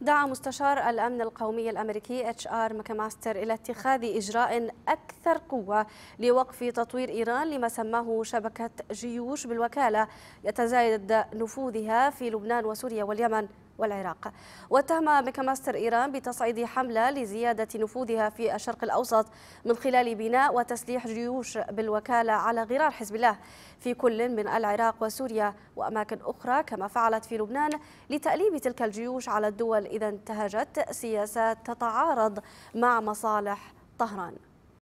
دعا مستشار الأمن القومي الأمريكي اتش ار ماكماستر إلى اتخاذ إجراء أكثر قوة لوقف تطوير إيران لما سماه شبكة جيوش بالوكالة يتزايد نفوذها في لبنان وسوريا واليمن والعراق واتهم ميكاماستر إيران بتصعيد حملة لزيادة نفوذها في الشرق الأوسط من خلال بناء وتسليح جيوش بالوكالة على غرار حزب الله في كل من العراق وسوريا وأماكن أخرى كما فعلت في لبنان لتأليب تلك الجيوش على الدول إذا انتهجت سياسات تتعارض مع مصالح طهران